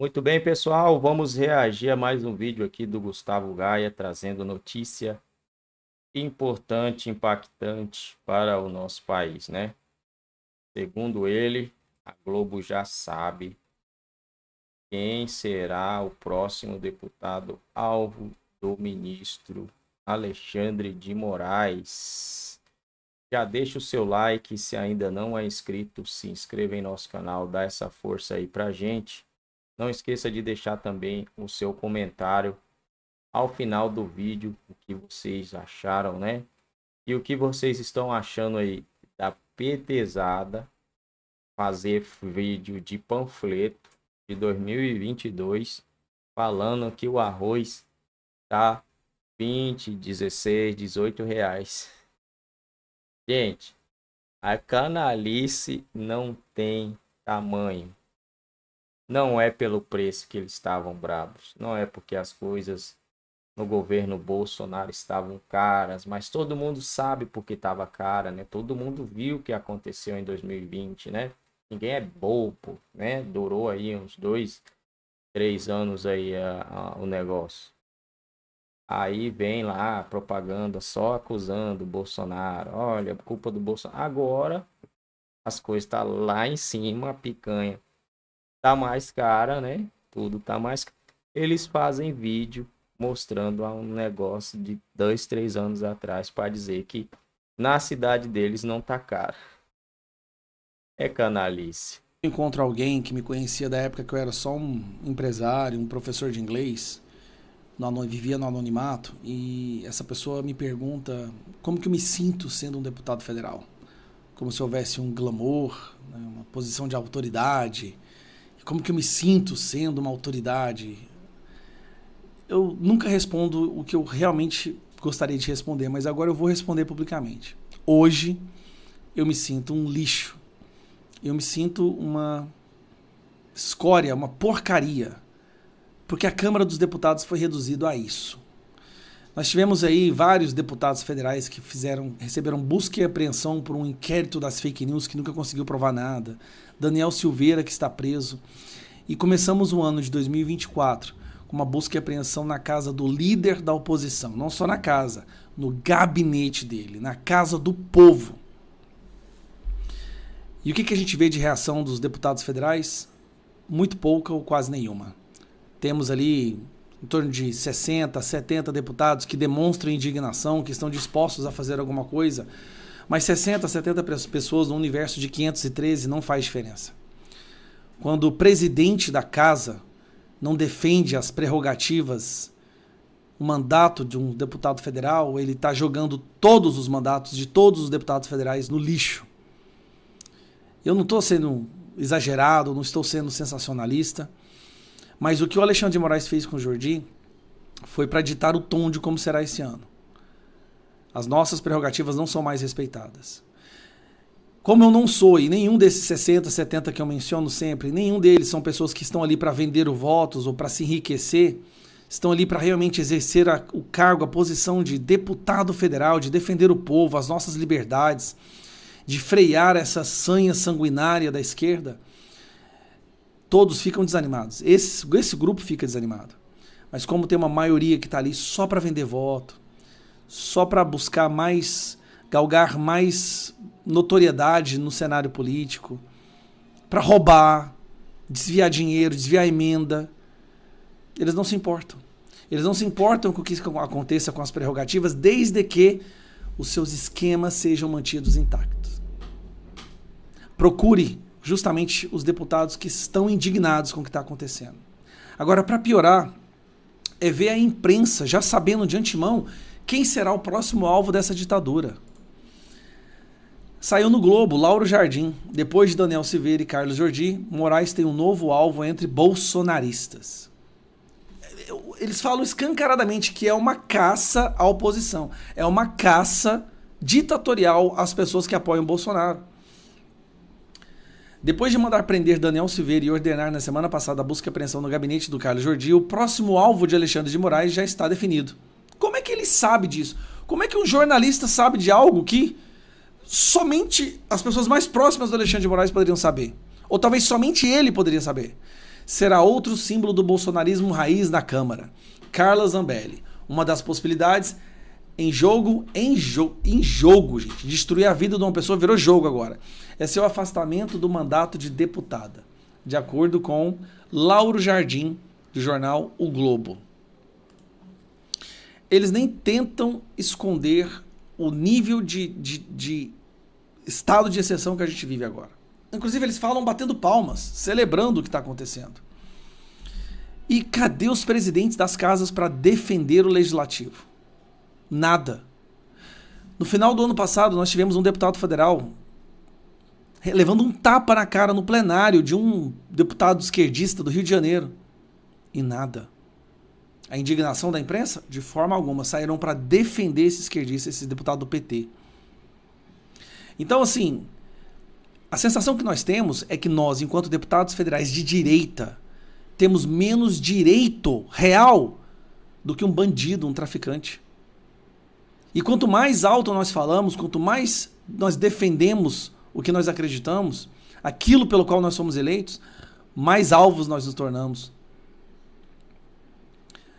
Muito bem, pessoal, vamos reagir a mais um vídeo aqui do Gustavo Gaia, trazendo notícia importante, impactante para o nosso país, né? Segundo ele, a Globo já sabe quem será o próximo deputado alvo do ministro Alexandre de Moraes. Já deixa o seu like, se ainda não é inscrito, se inscreva em nosso canal, dá essa força aí pra gente não esqueça de deixar também o seu comentário ao final do vídeo, o que vocês acharam, né? E o que vocês estão achando aí da PTZADA fazer vídeo de panfleto de 2022 falando que o arroz tá 20, 16, 18 reais. Gente, a canalice não tem tamanho. Não é pelo preço que eles estavam bravos, não é porque as coisas no governo Bolsonaro estavam caras, mas todo mundo sabe porque estava cara, né? Todo mundo viu o que aconteceu em 2020, né? Ninguém é bobo, né? Durou aí uns dois, três anos aí a, a, o negócio. Aí vem lá propaganda só acusando o Bolsonaro. Olha, culpa do Bolsonaro. Agora as coisas estão tá lá em cima, a picanha tá mais cara, né? Tudo tá mais Eles fazem vídeo mostrando um negócio de dois, três anos atrás para dizer que na cidade deles não tá caro. É canalice. Encontro alguém que me conhecia da época que eu era só um empresário, um professor de inglês, no, vivia no anonimato, e essa pessoa me pergunta como que eu me sinto sendo um deputado federal. Como se houvesse um glamour, né, uma posição de autoridade, como que eu me sinto sendo uma autoridade. Eu nunca respondo o que eu realmente gostaria de responder, mas agora eu vou responder publicamente. Hoje eu me sinto um lixo. Eu me sinto uma escória, uma porcaria, porque a Câmara dos Deputados foi reduzida a isso. Nós tivemos aí vários deputados federais que fizeram, receberam busca e apreensão por um inquérito das fake news que nunca conseguiu provar nada. Daniel Silveira, que está preso. E começamos o ano de 2024 com uma busca e apreensão na casa do líder da oposição. Não só na casa, no gabinete dele, na casa do povo. E o que, que a gente vê de reação dos deputados federais? Muito pouca ou quase nenhuma. Temos ali em torno de 60, 70 deputados que demonstram indignação, que estão dispostos a fazer alguma coisa, mas 60, 70 pessoas no universo de 513 não faz diferença. Quando o presidente da casa não defende as prerrogativas, o mandato de um deputado federal, ele está jogando todos os mandatos de todos os deputados federais no lixo. Eu não estou sendo exagerado, não estou sendo sensacionalista. Mas o que o Alexandre de Moraes fez com o Jordi foi para ditar o tom de como será esse ano. As nossas prerrogativas não são mais respeitadas. Como eu não sou, e nenhum desses 60, 70 que eu menciono sempre, nenhum deles são pessoas que estão ali para vender o votos ou para se enriquecer, estão ali para realmente exercer a, o cargo, a posição de deputado federal, de defender o povo, as nossas liberdades, de frear essa sanha sanguinária da esquerda todos ficam desanimados. Esse, esse grupo fica desanimado. Mas como tem uma maioria que está ali só para vender voto, só para buscar mais, galgar mais notoriedade no cenário político, para roubar, desviar dinheiro, desviar emenda, eles não se importam. Eles não se importam com o que aconteça com as prerrogativas, desde que os seus esquemas sejam mantidos intactos. Procure justamente os deputados que estão indignados com o que está acontecendo. Agora, para piorar, é ver a imprensa já sabendo de antemão quem será o próximo alvo dessa ditadura. Saiu no Globo, Lauro Jardim. Depois de Daniel Silveira e Carlos Jordi, Moraes tem um novo alvo entre bolsonaristas. Eles falam escancaradamente que é uma caça à oposição. É uma caça ditatorial às pessoas que apoiam Bolsonaro. Depois de mandar prender Daniel Silveira e ordenar na semana passada a busca e apreensão no gabinete do Carlos Jordi, o próximo alvo de Alexandre de Moraes já está definido. Como é que ele sabe disso? Como é que um jornalista sabe de algo que somente as pessoas mais próximas do Alexandre de Moraes poderiam saber? Ou talvez somente ele poderia saber? Será outro símbolo do bolsonarismo raiz na Câmara. Carla Zambelli. Uma das possibilidades em jogo, em, jo em jogo, gente. Destruir a vida de uma pessoa virou jogo agora. É seu afastamento do mandato de deputada, de acordo com Lauro Jardim, do jornal O Globo. Eles nem tentam esconder o nível de, de, de estado de exceção que a gente vive agora. Inclusive, eles falam batendo palmas, celebrando o que está acontecendo. E cadê os presidentes das casas para defender o legislativo? Nada. No final do ano passado, nós tivemos um deputado federal levando um tapa na cara no plenário de um deputado esquerdista do Rio de Janeiro. E nada. A indignação da imprensa? De forma alguma. Saíram para defender esse esquerdista, esse deputado do PT. Então, assim, a sensação que nós temos é que nós, enquanto deputados federais de direita, temos menos direito real do que um bandido, um traficante. E quanto mais alto nós falamos, quanto mais nós defendemos o que nós acreditamos, aquilo pelo qual nós somos eleitos, mais alvos nós nos tornamos.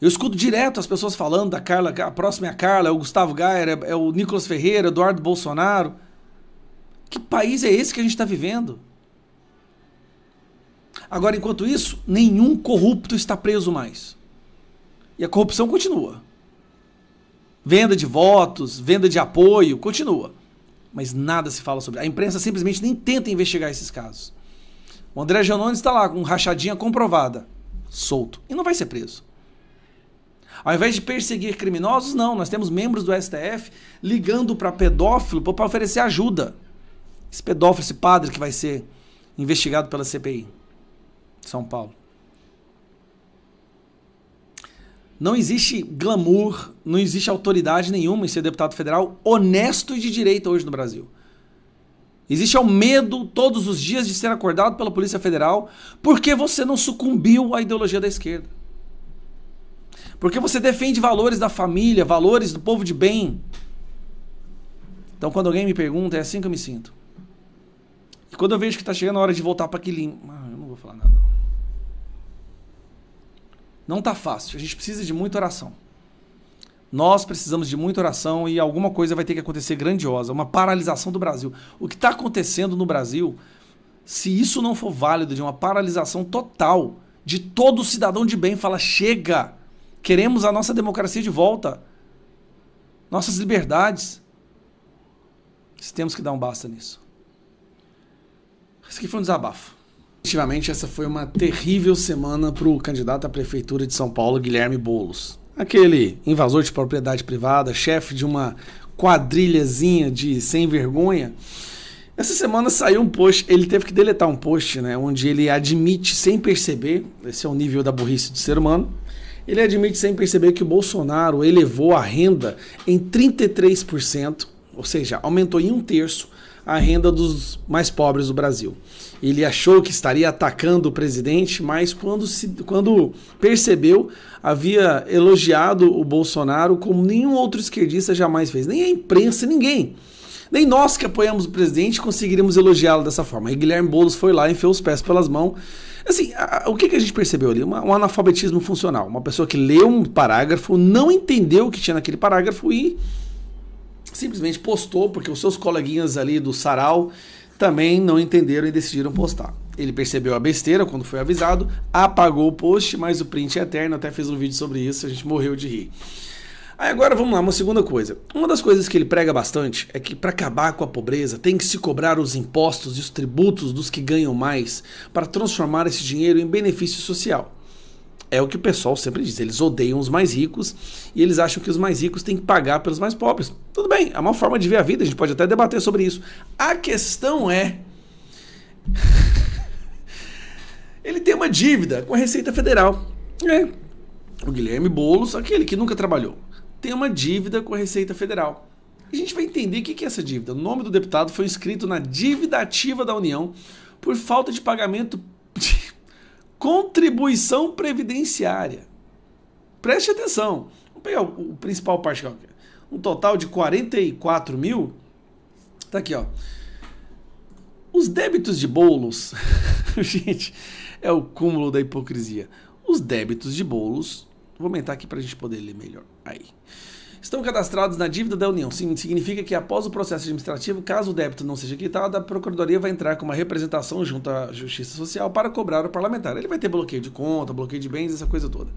Eu escuto direto as pessoas falando da Carla, a próxima é a Carla, é o Gustavo Gayer, é, é o Nicolas Ferreira, Eduardo Bolsonaro. Que país é esse que a gente está vivendo? Agora, enquanto isso, nenhum corrupto está preso mais. E a corrupção continua. Venda de votos, venda de apoio, continua. Mas nada se fala sobre. A imprensa simplesmente nem tenta investigar esses casos. O André Janones está lá com rachadinha comprovada, solto, e não vai ser preso. Ao invés de perseguir criminosos, não, nós temos membros do STF ligando para pedófilo para oferecer ajuda. Esse pedófilo, esse padre que vai ser investigado pela CPI, São Paulo. Não existe glamour, não existe autoridade nenhuma em ser deputado federal honesto e de direita hoje no Brasil. Existe o medo todos os dias de ser acordado pela Polícia Federal porque você não sucumbiu à ideologia da esquerda. Porque você defende valores da família, valores do povo de bem. Então, quando alguém me pergunta, é assim que eu me sinto. E quando eu vejo que está chegando a hora de voltar para aquele. Não está fácil. A gente precisa de muita oração. Nós precisamos de muita oração e alguma coisa vai ter que acontecer grandiosa, uma paralisação do Brasil. O que está acontecendo no Brasil, se isso não for válido, de uma paralisação total, de todo cidadão de bem fala: chega, queremos a nossa democracia de volta, nossas liberdades. Temos que dar um basta nisso. Isso aqui foi um desabafo. Efetivamente, essa foi uma terrível semana para o candidato à Prefeitura de São Paulo, Guilherme Boulos. Aquele invasor de propriedade privada, chefe de uma quadrilhazinha de sem vergonha. Essa semana saiu um post, ele teve que deletar um post, né? Onde ele admite sem perceber, esse é o nível da burrice do ser humano, ele admite sem perceber que o Bolsonaro elevou a renda em 33%, ou seja, aumentou em um terço a renda dos mais pobres do Brasil. Ele achou que estaria atacando o presidente, mas quando, se, quando percebeu, havia elogiado o Bolsonaro como nenhum outro esquerdista jamais fez. Nem a imprensa, ninguém. Nem nós que apoiamos o presidente conseguiríamos elogiá-lo dessa forma. E Guilherme Boulos foi lá, enfiou os pés pelas mãos. Assim, a, o que, que a gente percebeu ali? Uma, um analfabetismo funcional. Uma pessoa que leu um parágrafo, não entendeu o que tinha naquele parágrafo e simplesmente postou porque os seus coleguinhas ali do sarau também não entenderam e decidiram postar. Ele percebeu a besteira quando foi avisado, apagou o post, mas o print é eterno, até fez um vídeo sobre isso, a gente morreu de rir. Aí agora vamos lá, uma segunda coisa. Uma das coisas que ele prega bastante é que para acabar com a pobreza tem que se cobrar os impostos e os tributos dos que ganham mais para transformar esse dinheiro em benefício social. É o que o pessoal sempre diz, eles odeiam os mais ricos e eles acham que os mais ricos têm que pagar pelos mais pobres. Tudo bem, é uma forma de ver a vida, a gente pode até debater sobre isso. A questão é. ele tem uma dívida com a Receita Federal. É. O Guilherme Boulos, aquele que nunca trabalhou, tem uma dívida com a Receita Federal. A gente vai entender o que é essa dívida. O nome do deputado foi inscrito na dívida ativa da União por falta de pagamento contribuição previdenciária. Preste atenção. Vamos pegar o, principal parte Um total de 44 mil. Tá aqui, ó. Os débitos de bolos. gente, é o cúmulo da hipocrisia. Os débitos de bolos. Vou aumentar aqui para a gente poder ler melhor. Aí estão cadastrados na dívida da União. Significa que após o processo administrativo, caso o débito não seja quitado, a Procuradoria vai entrar com uma representação junto à Justiça Social para cobrar o parlamentar. Ele vai ter bloqueio de conta, bloqueio de bens, essa coisa toda.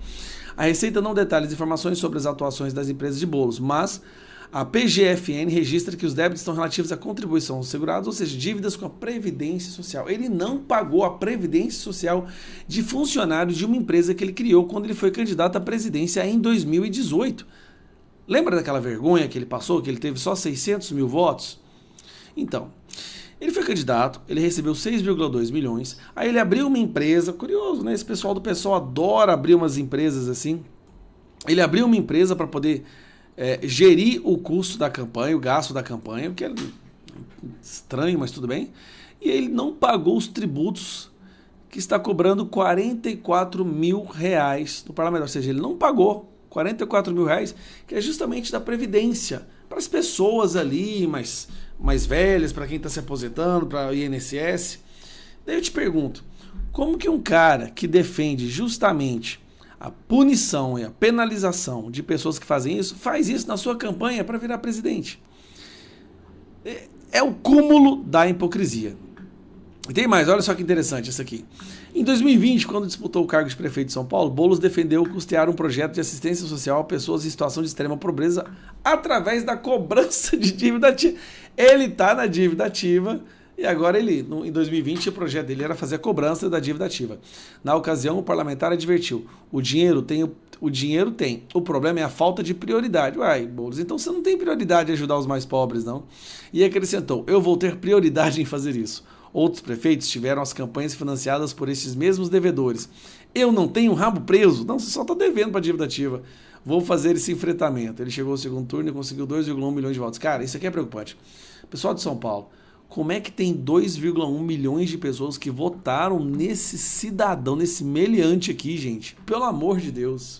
A Receita não detalha as informações sobre as atuações das empresas de bolos, mas a PGFN registra que os débitos estão relativos à contribuição dos segurados, ou seja, dívidas com a Previdência Social. Ele não pagou a Previdência Social de funcionários de uma empresa que ele criou quando ele foi candidato à presidência em 2018. Lembra daquela vergonha que ele passou, que ele teve só 600 mil votos? Então, ele foi candidato, ele recebeu 6,2 milhões, aí ele abriu uma empresa, curioso, né? Esse pessoal do pessoal adora abrir umas empresas assim. Ele abriu uma empresa para poder é, gerir o custo da campanha, o gasto da campanha, o que é estranho, mas tudo bem. E ele não pagou os tributos que está cobrando 44 mil reais no parlamento, ou seja, ele não pagou 44 mil reais, que é justamente da Previdência, para as pessoas ali mais, mais velhas, para quem está se aposentando, para o INSS. Daí eu te pergunto, como que um cara que defende justamente a punição e a penalização de pessoas que fazem isso, faz isso na sua campanha para virar presidente? É, é o cúmulo da hipocrisia. E tem mais, olha só que interessante isso aqui. Em 2020, quando disputou o cargo de prefeito de São Paulo, Boulos defendeu custear um projeto de assistência social a pessoas em situação de extrema pobreza através da cobrança de dívida ativa. Ele está na dívida ativa e agora ele, no, em 2020, o projeto dele era fazer a cobrança da dívida ativa. Na ocasião, o parlamentar advertiu: o dinheiro tem o o dinheiro tem. O problema é a falta de prioridade. Uai, Boulos, então você não tem prioridade em ajudar os mais pobres, não? E acrescentou: eu vou ter prioridade em fazer isso. Outros prefeitos tiveram as campanhas financiadas por esses mesmos devedores. Eu não tenho rabo preso. Não, você só está devendo para a dívida ativa. Vou fazer esse enfrentamento. Ele chegou ao segundo turno e conseguiu 2,1 milhões de votos. Cara, isso aqui é preocupante. Pessoal de São Paulo, como é que tem 2,1 milhões de pessoas que votaram nesse cidadão, nesse meliante aqui, gente? Pelo amor de Deus.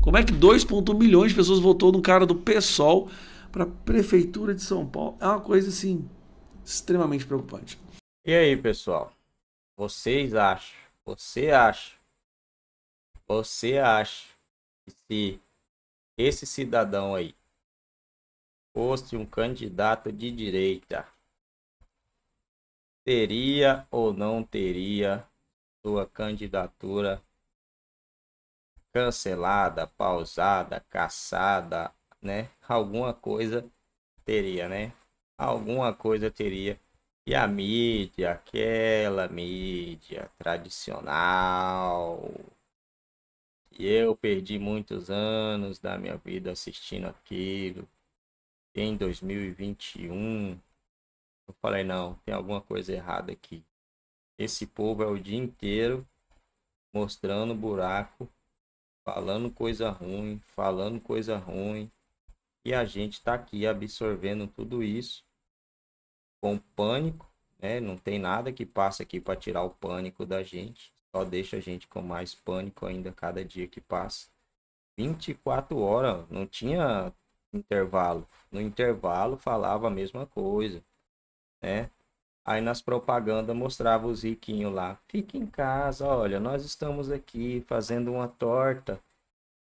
Como é que 2,1 milhões de pessoas votou no cara do PSOL para a Prefeitura de São Paulo? É uma coisa, assim, extremamente preocupante. E aí, pessoal? Vocês acham? Você acha? Você acha que se esse cidadão aí fosse um candidato de direita, teria ou não teria sua candidatura cancelada, pausada, caçada, né? Alguma coisa teria, né? Alguma coisa teria e a mídia, aquela mídia tradicional. E eu perdi muitos anos da minha vida assistindo aquilo. Em 2021, eu falei: não, tem alguma coisa errada aqui. Esse povo é o dia inteiro mostrando buraco, falando coisa ruim, falando coisa ruim. E a gente está aqui absorvendo tudo isso com pânico, né? Não tem nada que passa aqui para tirar o pânico da gente, só deixa a gente com mais pânico ainda cada dia que passa. 24 horas, não tinha intervalo. No intervalo falava a mesma coisa, né? Aí nas propagandas mostrava os riquinhos lá. Fique em casa, olha, nós estamos aqui fazendo uma torta.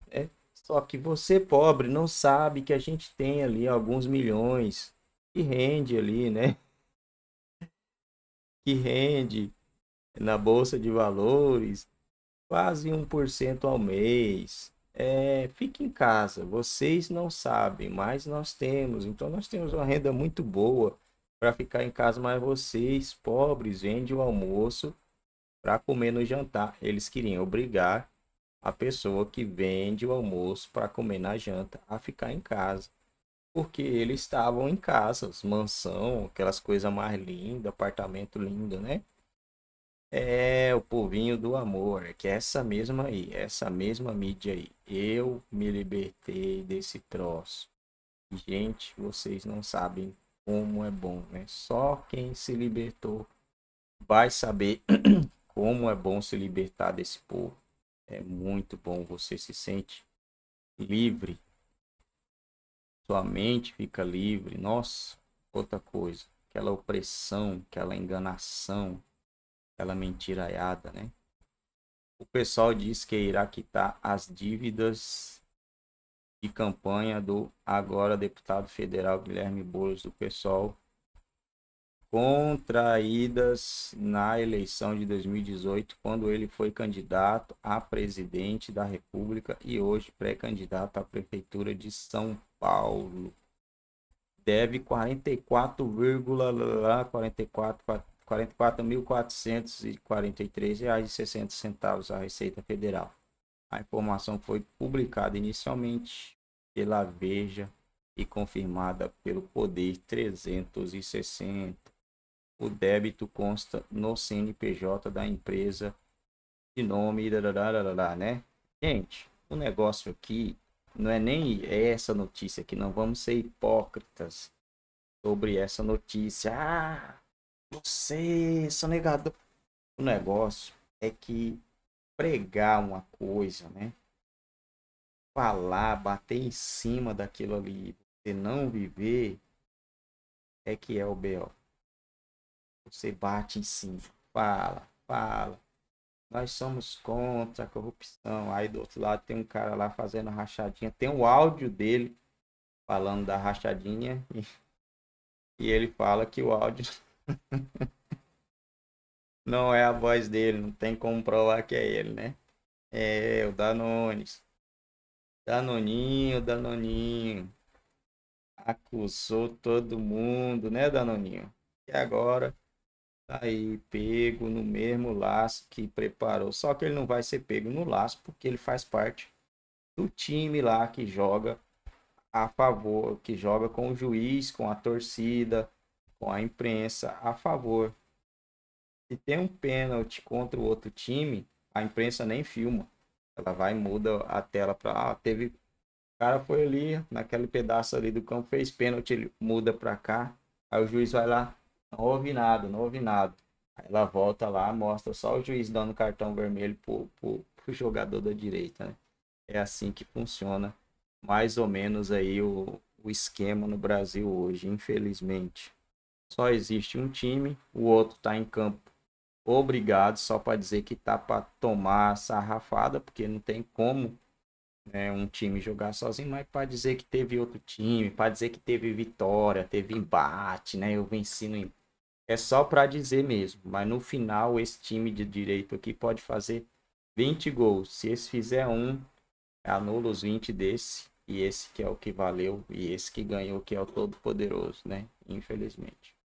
é Só que você, pobre, não sabe que a gente tem ali alguns milhões que rende ali, né? Que rende na bolsa de valores quase 1% ao mês. É, fique em casa, vocês não sabem, mas nós temos. Então nós temos uma renda muito boa para ficar em casa, mas vocês pobres vendem o almoço para comer no jantar. Eles queriam obrigar a pessoa que vende o almoço para comer na janta a ficar em casa porque eles estavam em casas, mansão, aquelas coisas mais lindas, apartamento lindo, né? É o povinho do amor, é que é essa mesma aí, é essa mesma mídia aí. Eu me libertei desse troço. Gente, vocês não sabem como é bom, né? Só quem se libertou vai saber como é bom se libertar desse povo. É muito bom, você se sente livre, sua mente fica livre. Nossa, outra coisa. Aquela opressão, aquela enganação, aquela mentiraiada, né? O pessoal diz que irá quitar as dívidas de campanha do agora deputado federal Guilherme Boulos do pessoal contraídas na eleição de 2018, quando ele foi candidato a presidente da República e hoje pré-candidato à prefeitura de São Paulo deve 44,44 44.443 reais e 60 centavos à Receita Federal. A informação foi publicada inicialmente pela Veja e confirmada pelo Poder 360. O débito consta no CNPJ da empresa de nome, né? Gente, o negócio aqui não é nem essa notícia aqui, não vamos ser hipócritas sobre essa notícia. Ah, você, sonegador. O negócio é que pregar uma coisa, né? Falar, bater em cima daquilo ali, você não viver, é que é o B.O. Você bate em cima, fala, fala, nós somos contra a corrupção. Aí do outro lado tem um cara lá fazendo rachadinha, tem um áudio dele falando da rachadinha e, e ele fala que o áudio não é a voz dele, não tem como provar que é ele, né? É o Danones. Danoninho, Danoninho. Acusou todo mundo, né, Danoninho? E agora Tá aí pego no mesmo laço que preparou. Só que ele não vai ser pego no laço porque ele faz parte do time lá que joga a favor, que joga com o juiz, com a torcida, com a imprensa a favor. Se tem um pênalti contra o outro time, a imprensa nem filma. Ela vai muda a tela para ah, teve o cara foi ali naquele pedaço ali do campo fez pênalti, ele muda para cá. Aí o juiz vai lá, não houve nada, não houve nada. Aí ela volta lá, mostra só o juiz dando cartão vermelho pro, pro, pro jogador da direita, né? É assim que funciona mais ou menos aí o, o esquema no Brasil hoje, infelizmente. Só existe um time, o outro tá em campo obrigado, só para dizer que tá para tomar sarrafada, porque não tem como né, um time jogar sozinho, mas para dizer que teve outro time, para dizer que teve vitória, teve embate, né? Eu venci no empate é só para dizer mesmo. Mas no final, esse time de direito aqui pode fazer 20 gols. Se esse fizer um, anula os 20 desse. E esse que é o que valeu. E esse que ganhou, que é o todo poderoso, né? Infelizmente.